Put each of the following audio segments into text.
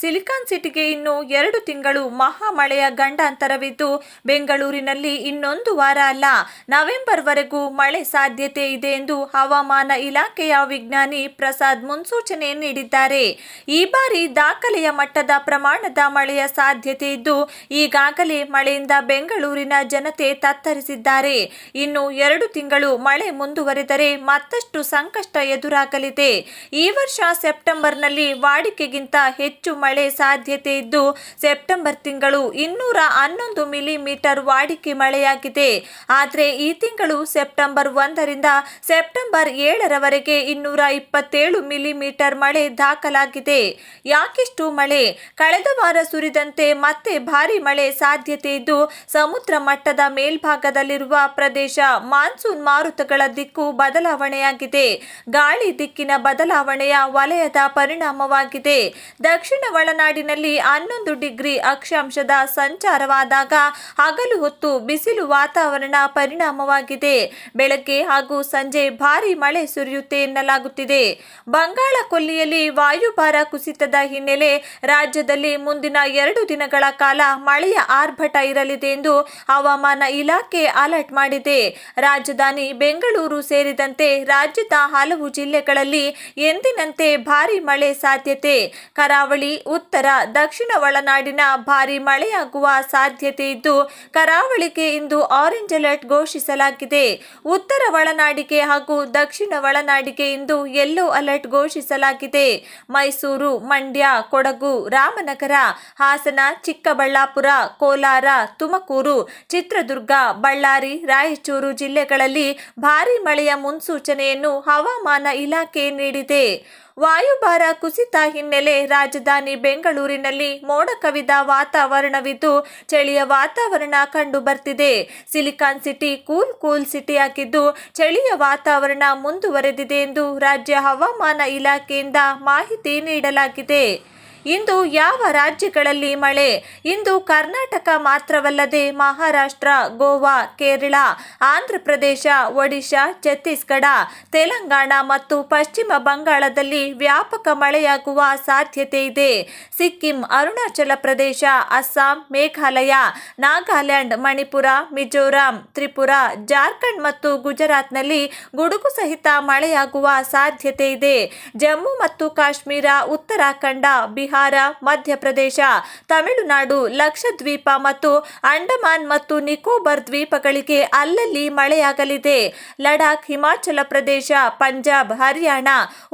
silicon ಸಿಟಿಗೆ ಇನ್ನು ಎರಡು ತಿಂಗಳು ಮಹಾ ಮಳೆಯ ಗಂಡಾಂತರವಿದ್ದು ಬೆಂಗಳೂರಿನಲ್ಲಿ ಇನ್ನೊಂದು ವಾರ ಅಲ್ಲ ನವೆಂಬರ್ ವರೆಗೂ ಮಳೆ ಸಾಧ್ಯತೆ ಇದೆ ಎಂದು ಹವಾಮಾನ ಇಲಾಖೆಯ ವಿಜ್ಞಾನಿ ಪ್ರಸಾದ್ ಮುನ್ಸೂಚನೆ ನೀಡಿದ್ದಾರೆ ಈ ಬಾರಿ ದಾಖಲೆಯ ಮಟ್ಟದ ಪ್ರಮಾಣದ ಮಳೆಯ ಸಾಧ್ಯತೆ ಇದ್ದು ಈಗಾಗಲೇ ಮಳೆಯಿಂದ ಬೆಂಗಳೂರಿನ ಜನತೆ ತತ್ತರಿಸಿದ್ದಾರೆ ಇನ್ನು ಎರಡು ತಿಂಗಳು ಮಳೆ ಮುಂದುವರೆದರೆ ಮತ್ತಷ್ಟು ಸಂಕಷ್ಟ ಎದುರಾಗಲಿದೆ ಈ ವರ್ಷ ಸೆಪ್ಟೆಂಬರ್ನಲ್ಲಿ ವಾಡಿಕೆಗಿಂತ ಹೆಚ್ಚು ಮಳೆ ಸಾಧ್ಯತೆ ಇದ್ದು ಸೆಪ್ಟೆಂಬರ್ ತಿಂಗಳು ಇನ್ನೂರ ಹನ್ನೊಂದು ಮಿಲಿಮೀಟರ್ ವಾಡಿಕೆ ಮಳೆಯಾಗಿದೆ ಆದರೆ ಈ ತಿಂಗಳು ಸೆಪ್ಟೆಂಬರ್ ಒಂದರಿಂದ ಸೆಪ್ಟೆಂಬರ್ ಏಳರವರೆಗೆ ಇನ್ನೂರ ಇಪ್ಪತ್ತೇಳು ಮಿಲಿಮೀಟರ್ ಮಳೆ ದಾಖಲಾಗಿದೆ ಯಾಕೆಷ್ಟು ಮಳೆ ಕಳೆದ ವಾರ ಸುರಿದಂತೆ ಮತ್ತೆ ಭಾರಿ ಮಳೆ ಸಾಧ್ಯತೆ ಇದ್ದು ಸಮುದ್ರ ಮಟ್ಟದ ಮೇಲ್ಭಾಗದಲ್ಲಿರುವ ಪ್ರದೇಶ ಮಾನ್ಸೂನ್ ಮಾರುತಗಳ ದಿಕ್ಕು ಬದಲಾವಣೆಯಾಗಿದೆ ಗಾಳಿ ದಿಕ್ಕಿನ ಬದಲಾವಣೆಯ ವಲಯದ ಪರಿಣಾಮವಾಗಿದೆ ದಕ್ಷಿಣ ದಕ್ಷಿಣ ಒಳನಾಡಿನಲ್ಲಿ ಹನ್ನೊಂದು ಡಿಗ್ರಿ ಅಕ್ಷಾಂಶದ ಸಂಚಾರವಾದಾಗ ಹಗಲು ಹೊತ್ತು ಬಿಸಿಲು ವಾತಾವರಣ ಪರಿಣಾಮವಾಗಿದೆ ಬೆಳಗ್ಗೆ ಹಾಗೂ ಸಂಜೆ ಭಾರಿ ಮಳೆ ಸುರಿಯುತ್ತೆ ಎನ್ನಲಾಗುತ್ತಿದೆ ಬಂಗಾಳ ಕೊಲ್ಲಿಯಲ್ಲಿ ವಾಯುಭಾರ ಕುಸಿತದ ಹಿನ್ನೆಲೆ ರಾಜ್ಯದಲ್ಲಿ ಮುಂದಿನ ಎರಡು ದಿನಗಳ ಕಾಲ ಮಳೆಯ ಆರ್ಭಟ ಇರಲಿದೆ ಎಂದು ಹವಾಮಾನ ಇಲಾಖೆ ಅಲರ್ಟ್ ಮಾಡಿದೆ ರಾಜಧಾನಿ ಬೆಂಗಳೂರು ಸೇರಿದಂತೆ ರಾಜ್ಯದ ಹಲವು ಜಿಲ್ಲೆಗಳಲ್ಲಿ ಎಂದಿನಂತೆ ಭಾರಿ ಮಳೆ ಸಾಧ್ಯತೆ ಕರಾವಳಿ ಉತ್ತರ ದಕ್ಷಿಣ ಒಳನಾಡಿನ ಭಾರಿ ಮಳೆಯಾಗುವ ಸಾಧ್ಯತೆ ಇದ್ದು ಕರಾವಳಿಗೆ ಇಂದು ಆರೆಂಜ್ ಅಲರ್ಟ್ ಘೋಷಿಸಲಾಗಿದೆ ಉತ್ತರ ಒಳನಾಡಿಗೆ ಹಾಗೂ ದಕ್ಷಿಣ ಒಳನಾಡಿಗೆ ಇಂದು ಯೆಲ್ಲೋ ಅಲರ್ಟ್ ಘೋಷಿಸಲಾಗಿದೆ ಮೈಸೂರು ಮಂಡ್ಯ ಕೊಡಗು ರಾಮನಗರ ಹಾಸನ ಚಿಕ್ಕಬಳ್ಳಾಪುರ ಕೋಲಾರ ತುಮಕೂರು ಚಿತ್ರದುರ್ಗ ಬಳ್ಳಾರಿ ರಾಯಚೂರು ಜಿಲ್ಲೆಗಳಲ್ಲಿ ಭಾರಿ ಮಳೆಯ ಮುನ್ಸೂಚನೆಯನ್ನು ಹವಾಮಾನ ಇಲಾಖೆ ನೀಡಿದೆ ವಾಯುಭಾರ ಕುಸಿತ ಹಿನ್ನೆಲೆ ರಾಜಧಾನಿ ಬೆಂಗಳೂರಿನಲ್ಲಿ ಮೋಡ ಕವಿದ ವಾತಾವರಣವಿದ್ದು ಚಳಿಯ ವಾತಾವರಣ ಕಂಡು ಬರ್ತಿದೆ ಸಿಲಿಕಾನ್ ಸಿಟಿ ಕೂಲ್ ಕೂಲ್ ಸಿಟಿಯಾಗಿದ್ದು ಚಳಿಯ ವಾತಾವರಣ ಮುಂದುವರೆದಿದೆ ಎಂದು ರಾಜ್ಯ ಹವಾಮಾನ ಇಲಾಖೆಯಿಂದ ಮಾಹಿತಿ ನೀಡಲಾಗಿದೆ ಇಂದು ಯಾವ ರಾಜ್ಯಗಳಲ್ಲಿ ಮಳೆ ಇಂದು ಕರ್ನಾಟಕ ಮಾತ್ರವಲ್ಲದೆ ಮಹಾರಾಷ್ಟ್ರ ಗೋವಾ ಕೇರಳ ಆಂಧ್ರಪ್ರದೇಶ ಒಡಿಶಾ ಛತ್ತೀಸ್ಗಢ ತೆಲಂಗಾಣ ಮತ್ತು ಪಶ್ಚಿಮ ಬಂಗಾಳದಲ್ಲಿ ವ್ಯಾಪಕ ಮಳೆಯಾಗುವ ಸಾಧ್ಯತೆ ಇದೆ ಸಿಕ್ಕಿಂ ಅರುಣಾಚಲ ಪ್ರದೇಶ ಅಸ್ಸಾಂ ಮೇಘಾಲಯ ನಾಗಾಲ್ಯಾಂಡ್ ಮಣಿಪುರ ಮಿಜೋರಾಂ ತ್ರಿಪುರ ಜಾರ್ಖಂಡ್ ಮತ್ತು ಗುಜರಾತ್ನಲ್ಲಿ ಗುಡುಗು ಸಹಿತ ಮಳೆಯಾಗುವ ಸಾಧ್ಯತೆ ಇದೆ ಜಮ್ಮು ಮತ್ತು ಕಾಶ್ಮೀರ ಉತ್ತರಾಖಂಡ ಬಿಹಾರ್ ಬಿಹಾರ ಮಧ್ಯಪ್ರದೇಶ ತಮಿಳುನಾಡು ಲಕ್ಷದ್ವೀಪ ಮತ್ತು ಅಂಡಮಾನ್ ಮತ್ತು ನಿಕೋಬಾರ್ ದ್ವೀಪಗಳಿಗೆ ಅಲ್ಲಲ್ಲಿ ಮಳೆಯಾಗಲಿದೆ ಲಡಾಖ್ ಹಿಮಾಚಲ ಪ್ರದೇಶ ಪಂಜಾಬ್ ಹರಿಯಾಣ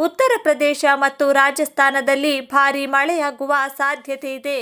ಉತ್ತರ ಪ್ರದೇಶ ಮತ್ತು ರಾಜಸ್ಥಾನದಲ್ಲಿ ಭಾರೀ ಮಳೆಯಾಗುವ ಸಾಧ್ಯತೆ ಇದೆ